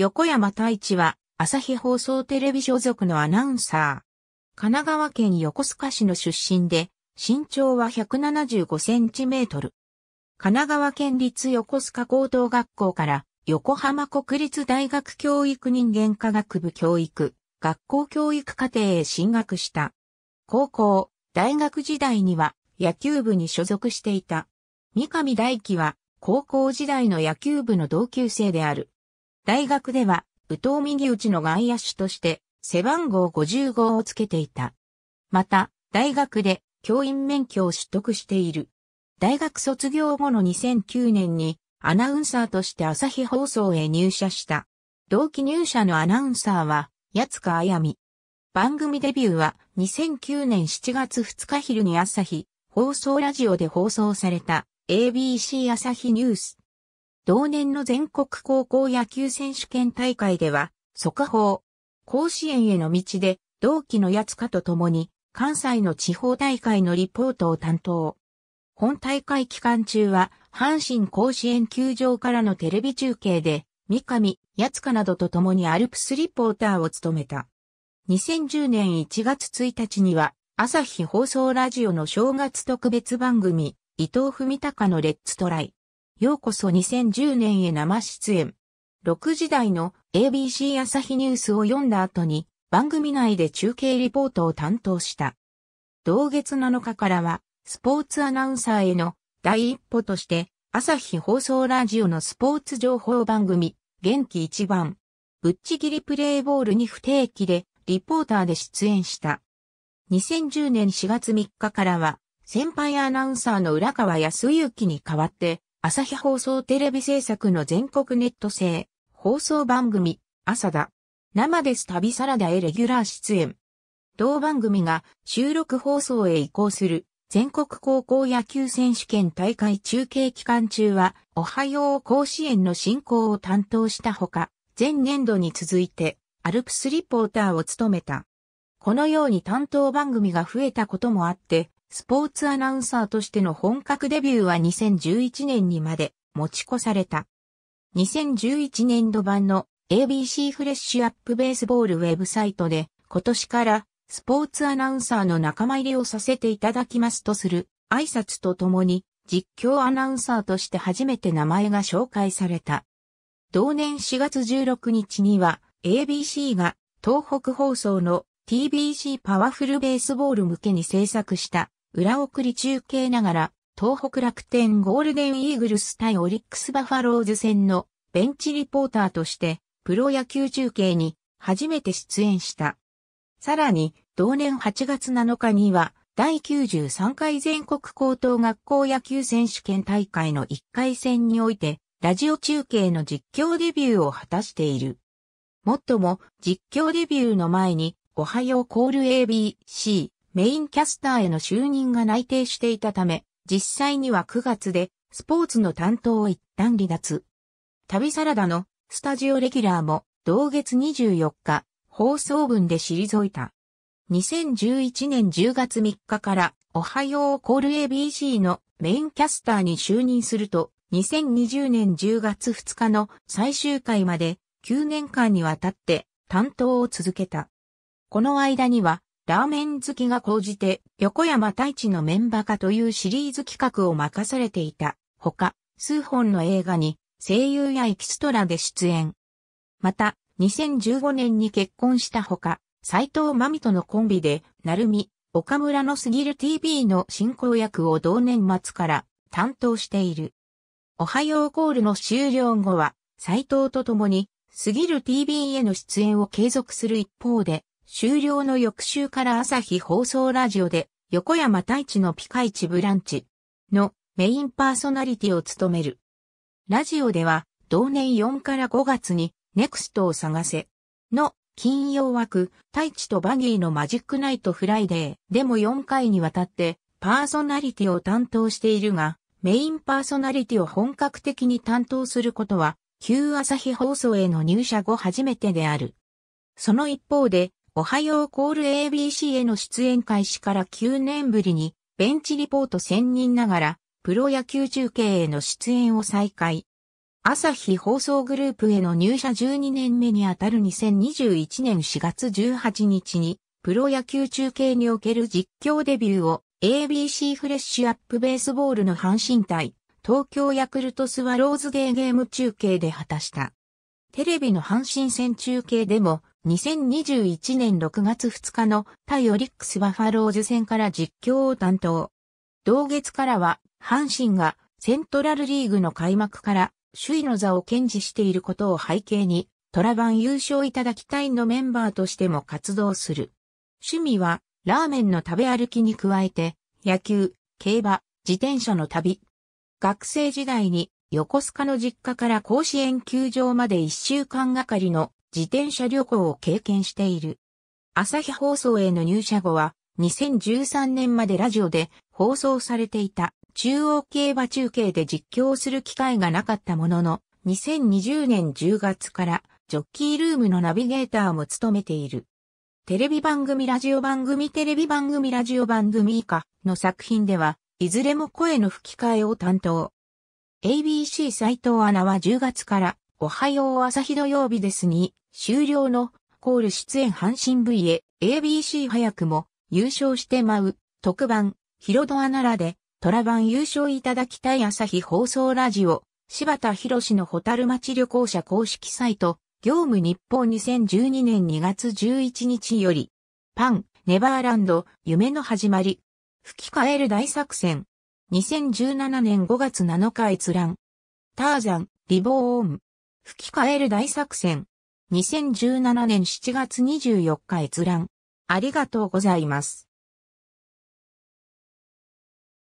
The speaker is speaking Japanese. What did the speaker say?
横山太一は、朝日放送テレビ所属のアナウンサー。神奈川県横須賀市の出身で、身長は175センチメートル。神奈川県立横須賀高等学校から横浜国立大学教育人間科学部教育、学校教育課程へ進学した。高校、大学時代には野球部に所属していた。三上大輝は高校時代の野球部の同級生である。大学では、宇藤右打ちの外野手として、背番号55をつけていた。また、大学で教員免許を取得している。大学卒業後の2009年にアナウンサーとして朝日放送へ入社した。同期入社のアナウンサーは、八塚あやみ。番組デビューは2009年7月2日昼に朝日、放送ラジオで放送された ABC 朝日ニュース同年の全国高校野球選手権大会では、速報、甲子園への道で、同期のやつかと共に、関西の地方大会のリポートを担当。本大会期間中は、阪神甲子園球場からのテレビ中継で、三上、八かなどと共にアルプスリポーターを務めた。2010年1月1日には、朝日放送ラジオの正月特別番組、伊藤文隆のレッツトライ。ようこそ2010年へ生出演。6時台の ABC 朝日ニュースを読んだ後に番組内で中継リポートを担当した。同月7日からはスポーツアナウンサーへの第一歩として朝日放送ラジオのスポーツ情報番組元気一番ぶっちぎりプレイボールに不定期でリポーターで出演した。2010年4月3日からは先輩アナウンサーの浦川康之に代わって朝日放送テレビ制作の全国ネット制、放送番組、朝だ。生です旅サラダへレギュラー出演。同番組が収録放送へ移行する全国高校野球選手権大会中継期間中は、おはよう甲子園の進行を担当したほか、前年度に続いて、アルプスリポーターを務めた。このように担当番組が増えたこともあって、スポーツアナウンサーとしての本格デビューは2011年にまで持ち越された。2011年度版の ABC フレッシュアップベースボールウェブサイトで今年からスポーツアナウンサーの仲間入りをさせていただきますとする挨拶とともに実況アナウンサーとして初めて名前が紹介された。同年4月16日には ABC が東北放送の TBC パワフルベースボール向けに制作した裏送り中継ながら、東北楽天ゴールデンイーグルス対オリックスバファローズ戦のベンチリポーターとして、プロ野球中継に初めて出演した。さらに、同年8月7日には、第93回全国高等学校野球選手権大会の1回戦において、ラジオ中継の実況デビューを果たしている。もっとも、実況デビューの前に、おはようコール ABC、メインキャスターへの就任が内定していたため、実際には9月でスポーツの担当を一旦離脱。旅サラダのスタジオレギュラーも同月24日放送分で退いた。2011年10月3日からおはようコール ABC のメインキャスターに就任すると2020年10月2日の最終回まで9年間にわたって担当を続けた。この間にはラーメン好きが講じて、横山太一のメンバー化というシリーズ企画を任されていた。ほか、数本の映画に、声優やエキストラで出演。また、2015年に結婚したほか、斎藤真美とのコンビで、なるみ、岡村のすぎる TV の進行役を同年末から担当している。おはようコールの終了後は、斎藤と共に、すぎる TV への出演を継続する一方で、終了の翌週から朝日放送ラジオで、横山太一のピカイチブランチのメインパーソナリティを務める。ラジオでは、同年4から5月に、ネクストを探せの金曜枠、太一とバギーのマジックナイトフライデーでも4回にわたってパーソナリティを担当しているが、メインパーソナリティを本格的に担当することは、旧朝日放送への入社後初めてである。その一方で、おはようコール ABC への出演開始から9年ぶりに、ベンチリポート専任ながら、プロ野球中継への出演を再開。朝日放送グループへの入社12年目にあたる2021年4月18日に、プロ野球中継における実況デビューを ABC フレッシュアップベースボールの阪神対東京ヤクルトスワローズゲーゲーム中継で果たした。テレビの阪神戦中継でも2021年6月2日の対オリックスバファローズ戦から実況を担当。同月からは、阪神がセントラルリーグの開幕から首位の座を堅持していることを背景に、トラバン優勝いただきたいのメンバーとしても活動する。趣味は、ラーメンの食べ歩きに加えて、野球、競馬、自転車の旅。学生時代に横須賀の実家から甲子園球場まで1週間がかりの自転車旅行を経験している。朝日放送への入社後は、2013年までラジオで放送されていた中央競馬中継で実況する機会がなかったものの、2020年10月からジョッキールームのナビゲーターも務めている。テレビ番組ラジオ番組テレビ番組ラジオ番組以下の作品では、いずれも声の吹き替えを担当。ABC 斎藤アナは10月からおはよう朝日土曜日ですに、終了の、コール出演阪神 V へ、ABC 早くも、優勝してまう、特番、ヒロドアならで、トラ版優勝いただきたい朝日放送ラジオ、柴田博士のホタル町旅行者公式サイト、業務日報2012年2月11日より、パン、ネバーランド、夢の始まり、吹き替える大作戦、2017年5月7日閲覧、ターザン、リボーン、吹き替える大作戦。2017年7月24日閲覧。ありがとうございます。